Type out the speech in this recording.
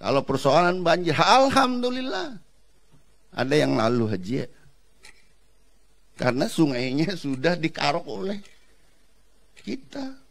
Kalau persoalan banjir, alhamdulillah ada yang lalu haji ya. Karena sungainya sudah dikarok oleh kita.